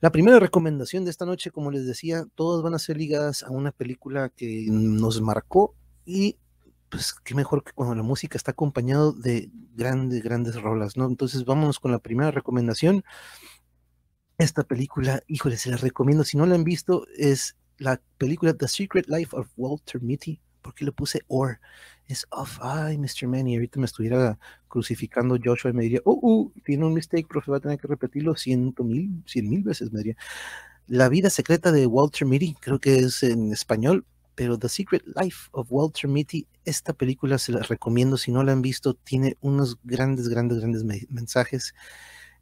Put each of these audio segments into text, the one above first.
La primera recomendación de esta noche, como les decía, todas van a ser ligadas a una película que nos marcó y pues qué mejor que cuando la música está acompañado de grandes, grandes rolas, ¿no? Entonces vámonos con la primera recomendación. Esta película, híjole, se la recomiendo. Si no la han visto, es la película The Secret Life of Walter Mitty. ¿Por qué le puse Or? es off. Ay, Mr. Manny, ahorita me estuviera crucificando Joshua y me diría, oh, oh, tiene un mistake, profe, va a tener que repetirlo ciento mil, cien mil veces, me diría. La vida secreta de Walter Mitty, creo que es en español, pero The Secret Life of Walter Mitty, esta película se la recomiendo, si no la han visto, tiene unos grandes, grandes, grandes mensajes.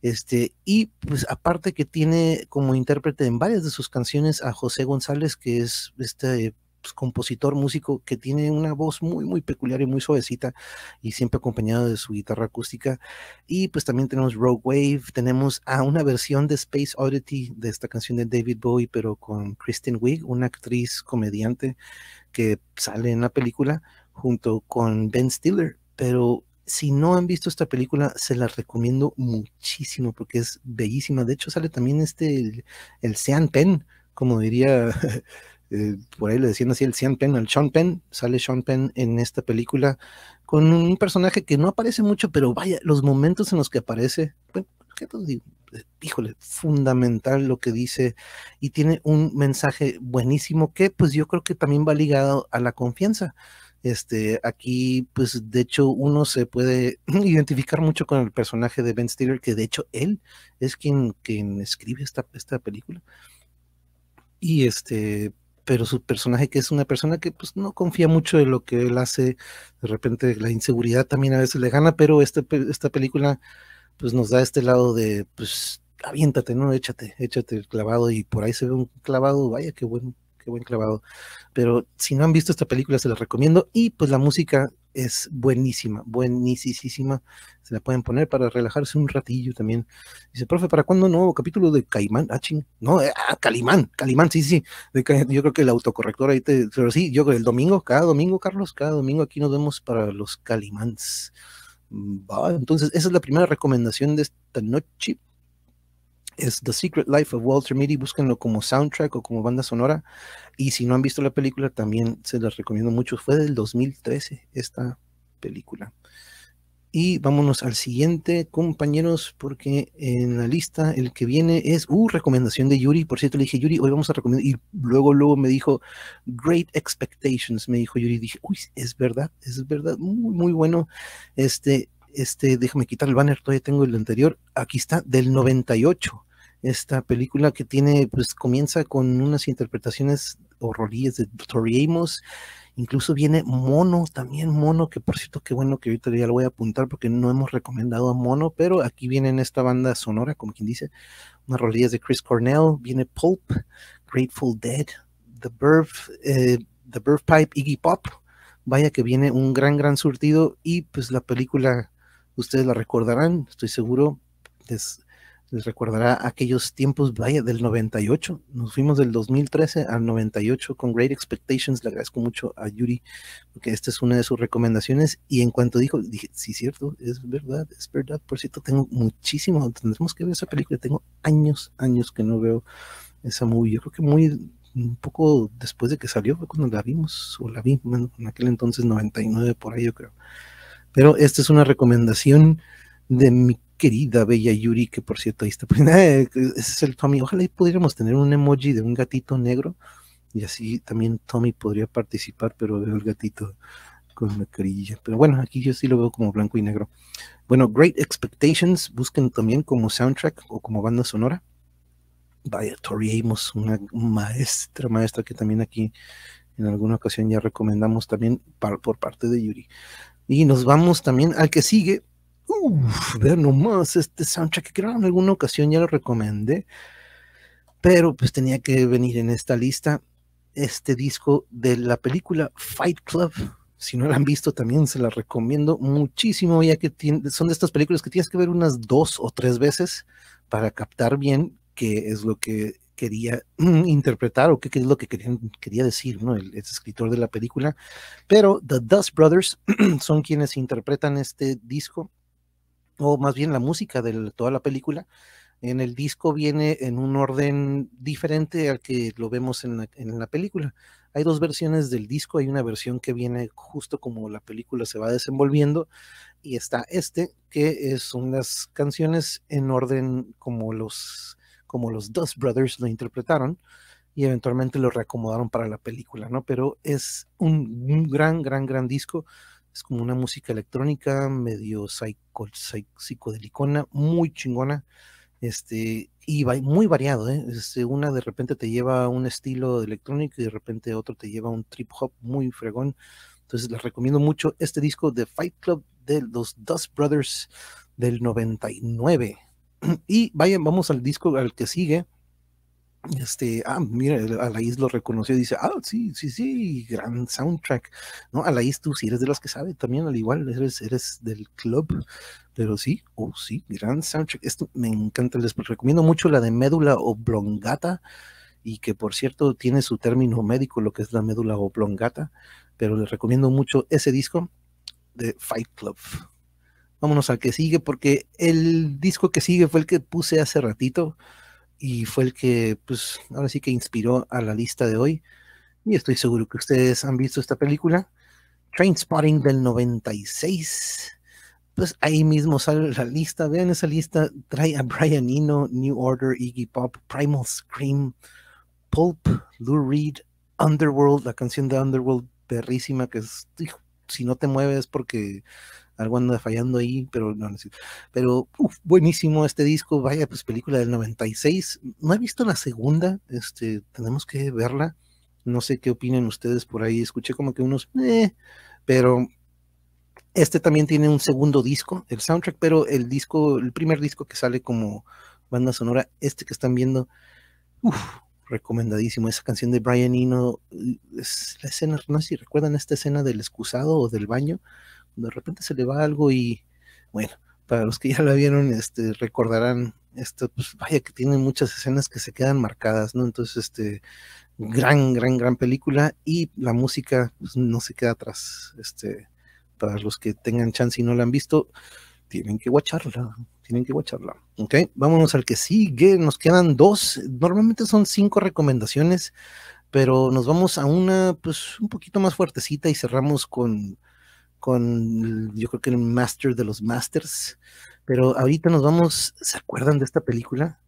Este, y pues aparte que tiene como intérprete en varias de sus canciones a José González, que es este pues, compositor, músico que tiene una voz muy, muy peculiar y muy suavecita y siempre acompañado de su guitarra acústica. Y pues también tenemos Rogue Wave, tenemos a una versión de Space Oddity de esta canción de David Bowie, pero con Kristen Wiig, una actriz comediante que sale en la película junto con Ben Stiller. Pero si no han visto esta película, se la recomiendo muchísimo porque es bellísima. De hecho, sale también este, el, el Sean Penn, como diría Eh, por ahí le decían así, el Sean Penn, el Sean Penn, sale Sean Penn en esta película con un personaje que no aparece mucho, pero vaya, los momentos en los que aparece, eh, híjole, fundamental lo que dice y tiene un mensaje buenísimo que pues yo creo que también va ligado a la confianza. Este, aquí pues de hecho uno se puede identificar mucho con el personaje de Ben Stiller, que de hecho él es quien, quien escribe esta, esta película. Y este, pero su personaje que es una persona que pues no confía mucho en lo que él hace, de repente la inseguridad también a veces le gana, pero este, esta película pues nos da este lado de pues aviéntate, no, échate, échate el clavado y por ahí se ve un clavado, vaya qué buen, qué buen clavado. Pero si no han visto esta película se la recomiendo y pues la música es buenísima, buenísima. Se la pueden poner para relajarse un ratillo también. Dice, profe, ¿para cuándo nuevo capítulo de Caimán? Ah, No, eh, ah, Calimán, Calimán, sí, sí. yo creo que el autocorrector ahí te. Pero sí, yo creo el domingo, cada domingo, Carlos, cada domingo aquí nos vemos para los Calimans. Mm, va, entonces, esa es la primera recomendación de esta noche es The Secret Life of Walter Mitty, búsquenlo como soundtrack o como banda sonora. Y si no han visto la película, también se las recomiendo mucho. Fue del 2013 esta película. Y vámonos al siguiente, compañeros, porque en la lista el que viene es, uh, recomendación de Yuri. Por cierto, le dije, Yuri, hoy vamos a recomendar. Y luego, luego me dijo, Great Expectations, me dijo Yuri. Dije, uy, es verdad, es verdad, muy, muy bueno. Este, este, déjame quitar el banner, todavía tengo el anterior. Aquí está, del 98 esta película que tiene, pues comienza con unas interpretaciones horroríes de Tori Amos, incluso viene Mono, también Mono, que por cierto, qué bueno que ahorita ya lo voy a apuntar porque no hemos recomendado a Mono, pero aquí viene en esta banda sonora, como quien dice, unas rolillas de Chris Cornell, viene Pulp, Grateful Dead, The Birth, eh, The Birth Pipe, Iggy Pop, vaya que viene un gran, gran surtido y pues la película, ustedes la recordarán, estoy seguro, es les recordará aquellos tiempos, vaya, del 98. Nos fuimos del 2013 al 98 con Great Expectations. Le agradezco mucho a Yuri, porque esta es una de sus recomendaciones. Y en cuanto dijo, dije, sí, cierto, es verdad, es verdad. Por cierto, tengo muchísimo, tendremos que ver esa película. Tengo años, años que no veo esa movie. Yo creo que muy un poco después de que salió, fue cuando la vimos, o la vi, en aquel entonces 99 por ahí, yo creo. Pero esta es una recomendación de mi querida bella Yuri, que por cierto ahí está pues, eh, ese es el Tommy. Ojalá y pudiéramos tener un emoji de un gatito negro y así también Tommy podría participar, pero veo el gatito con la carilla. Pero bueno, aquí yo sí lo veo como blanco y negro. Bueno, Great Expectations, busquen también como soundtrack o como banda sonora. Vaya, Tori Amos, una maestra, maestra que también aquí en alguna ocasión ya recomendamos también por parte de Yuri. Y nos vamos también al que sigue, ver nomás este soundtrack que en alguna ocasión ya lo recomendé, pero pues tenía que venir en esta lista este disco de la película Fight Club. Si no la han visto, también se la recomiendo muchísimo, ya que son de estas películas que tienes que ver unas dos o tres veces para captar bien qué es lo que quería interpretar o qué, es lo que quería decir ¿no? el, escritor de la película. Pero The Dust Brothers son quienes interpretan este disco o más bien la música de toda la película, en el disco viene en un orden diferente al que lo vemos en la, en la, película. Hay dos versiones del disco, hay una versión que viene justo como la película se va desenvolviendo y está este, que son las canciones en orden como los, como los Dust Brothers lo interpretaron y eventualmente lo reacomodaron para la película, ¿no? Pero es un, un gran, gran, gran disco es como una música electrónica medio psico, psicodelicona, muy chingona. Este, y muy variado, ¿eh? este, una de repente te lleva a un estilo electrónico y de repente otro te lleva a un trip hop muy fregón. Entonces les recomiendo mucho este disco de Fight Club de los Dust Brothers del 99. Y vayan, vamos al disco al que sigue, este, ah, mira, Alaís lo reconoció y dice, ah, sí, sí, sí, gran soundtrack, ¿no? Alaís, tú sí eres de los que sabe también, al igual, eres, eres del club, pero sí, oh, sí, gran soundtrack. Esto me encanta, les recomiendo mucho la de médula oblongata, y que por cierto tiene su término médico, lo que es la médula oblongata, pero les recomiendo mucho ese disco de Fight Club. Vámonos al que sigue, porque el disco que sigue fue el que puse hace ratito y fue el que, pues, ahora sí que inspiró a la lista de hoy. Y estoy seguro que ustedes han visto esta película, Train Spotting del 96. Pues ahí mismo sale la lista. Vean esa lista. Trae a Brian Eno, New Order, Iggy Pop, Primal Scream, Pulp, Lou Reed, Underworld, la canción de Underworld, perrísima, que si no te mueves porque algo anda fallando ahí, pero no Pero buenísimo este disco, vaya, pues película del 96. No he visto la segunda, este, tenemos que verla. No sé qué opinan ustedes por ahí. Escuché como que unos, eh, pero este también tiene un segundo disco, el soundtrack, pero el disco, el primer disco que sale como banda sonora, este que están viendo, uf, recomendadísimo. Esa canción de Brian Eno, es la escena, no sé si recuerdan esta escena del excusado o del baño, de repente se le va algo y bueno, para los que ya la vieron, este, recordarán, esto, pues vaya que tiene muchas escenas que se quedan marcadas, ¿no? Entonces, este, gran, gran, gran película y la música pues, no se queda atrás, este, para los que tengan chance y no la han visto, tienen que guacharla, tienen que guacharla, ¿ok? Vámonos al que sigue, nos quedan dos, normalmente son cinco recomendaciones, pero nos vamos a una, pues, un poquito más fuertecita y cerramos con con yo creo que el Master de los Masters. Pero ahorita nos vamos, ¿se acuerdan de esta película?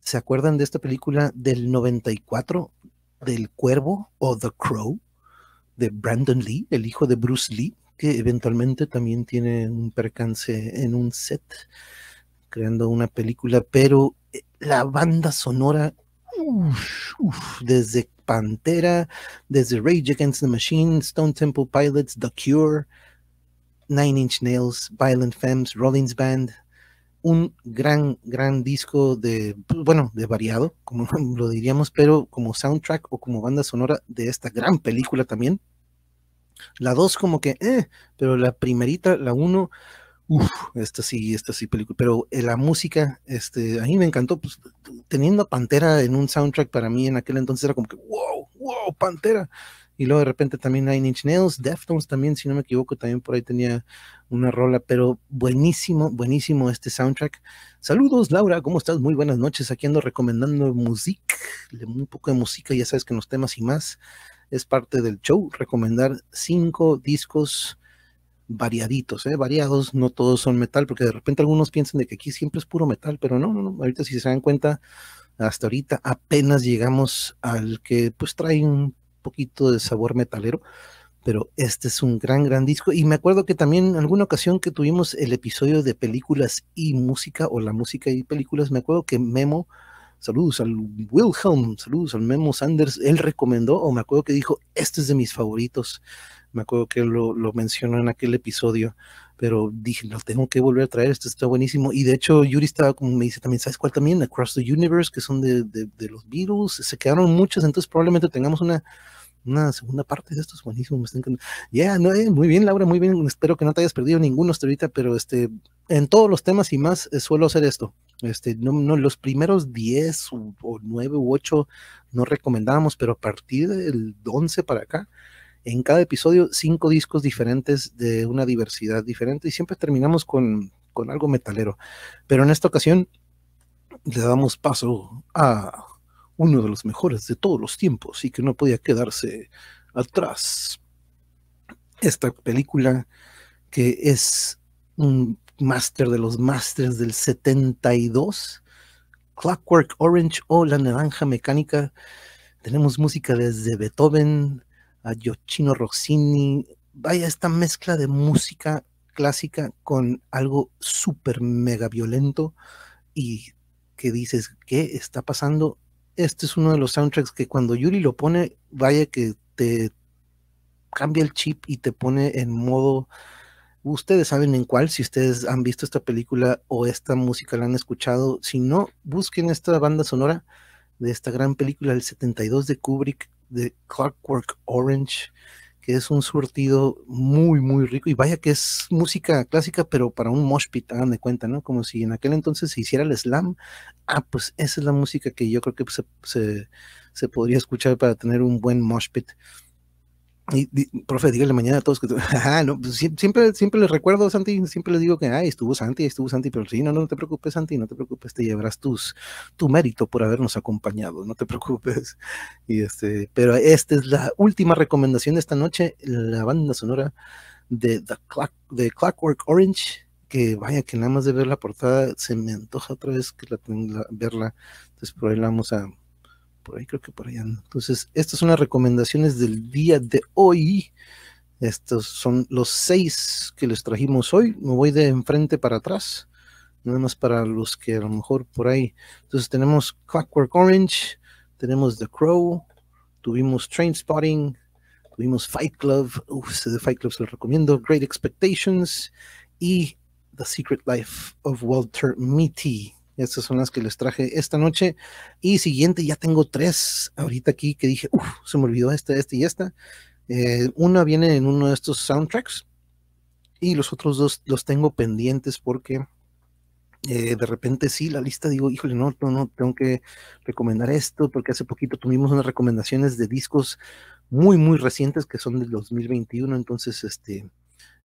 ¿Se acuerdan de esta película del 94 del Cuervo o The Crow de Brandon Lee, el hijo de Bruce Lee, que eventualmente también tiene un percance en un set creando una película, pero eh, la banda sonora, uf, desde Pantera, desde Rage Against the Machine, Stone Temple Pilots, The Cure, Nine Inch Nails, Violent Femmes, Rollins Band. Un gran, gran disco de, bueno, de variado, como lo diríamos, pero como soundtrack o como banda sonora de esta gran película también. La dos como que, eh, pero la primerita, la uno, uff, esta sí, esta sí película, pero eh, la música, este, a mí me encantó, pues teniendo a Pantera en un soundtrack para mí en aquel entonces era como que, wow, wow, Pantera. Y luego de repente también Nine Inch Nails, Deftones también, si no me equivoco, también por ahí tenía una rola, pero buenísimo, buenísimo este soundtrack. Saludos, Laura, ¿cómo estás? Muy buenas noches, aquí ando recomendando música, un poco de música, ya sabes que en los temas y más es parte del show, recomendar cinco discos variaditos, ¿eh? variados, no todos son metal, porque de repente algunos piensan de que aquí siempre es puro metal, pero no, no, no, ahorita si se dan cuenta, hasta ahorita apenas llegamos al que pues trae un poquito de sabor metalero, pero este es un gran, gran disco. Y me acuerdo que también en alguna ocasión que tuvimos el episodio de películas y música, o la música y películas, me acuerdo que Memo Saludos al Wilhelm, saludos al Memo Sanders. Él recomendó, o me acuerdo que dijo, este es de mis favoritos. Me acuerdo que lo, mencionó en aquel episodio, pero dije, lo tengo que volver a traer, este está buenísimo. Y de hecho, Yuri estaba como me dice también, ¿sabes cuál también? Across the Universe, que son de, los virus. Se quedaron muchos, entonces probablemente tengamos una, una segunda parte de estos, es buenísimo, me Ya, yeah, no, eh, muy bien, Laura, muy bien. Espero que no te hayas perdido ninguno hasta ahorita, pero este, en todos los temas y más eh, suelo hacer esto. Este, no, los primeros 10 o 9 u 8 no recomendábamos, pero a partir del 11 para acá, en cada episodio, cinco discos diferentes de una diversidad diferente y siempre terminamos con, con algo metalero. Pero en esta ocasión le damos paso a uno de los mejores de todos los tiempos y que no podía quedarse atrás. Esta película que es un master de los masters del 72, Clockwork Orange o La Naranja Mecánica. Tenemos música desde Beethoven a Giochino Rossini. Vaya, esta mezcla de música clásica con algo súper mega violento y que dices, ¿qué está pasando? Este es uno de los soundtracks que cuando Yuri lo pone, vaya que te cambia el chip y te pone en modo Ustedes saben en cuál, si ustedes han visto esta película o esta música, la han escuchado. Si no, busquen esta banda sonora de esta gran película del 72 de Kubrick, de Clockwork Orange, que es un surtido muy, muy rico. Y vaya que es música clásica, pero para un mosh pit, hagan de cuenta, ¿no? Como si en aquel entonces se hiciera el slam. Ah, pues esa es la música que yo creo que se, se, se podría escuchar para tener un buen mosh y, profe, dígale mañana a todos que pues, siempre, siempre les recuerdo, Santi, siempre les digo que ay, estuvo Santi, estuvo Santi, pero sí, no, no te preocupes, Santi, no te preocupes, te llevarás tus, tu mérito por habernos acompañado, no te preocupes. Y este, pero esta es la última recomendación de esta noche, la banda sonora de The Clock, Clockwork Orange, que vaya que nada más de ver la portada se me antoja otra vez que la, verla, entonces por ahí la vamos a por ahí, creo que por allá Entonces, estas son las recomendaciones del día de hoy. Estos son los seis que les trajimos hoy. Me voy de enfrente para atrás, nada más para los que a lo mejor por ahí. Entonces tenemos Clockwork Orange, tenemos The Crow, tuvimos Train Spotting, tuvimos Fight Club, Uf, de Fight Club se lo recomiendo, Great Expectations y The Secret Life of Walter Mitty. Estas son las que les traje esta noche. Y siguiente, ya tengo tres ahorita aquí que dije, se me olvidó esta, esta y esta. Eh, una viene en uno de estos soundtracks y los otros dos los tengo pendientes porque eh, de repente sí, la lista digo, híjole, no, no, no, tengo que recomendar esto porque hace poquito tuvimos unas recomendaciones de discos muy, muy recientes que son del 2021, entonces este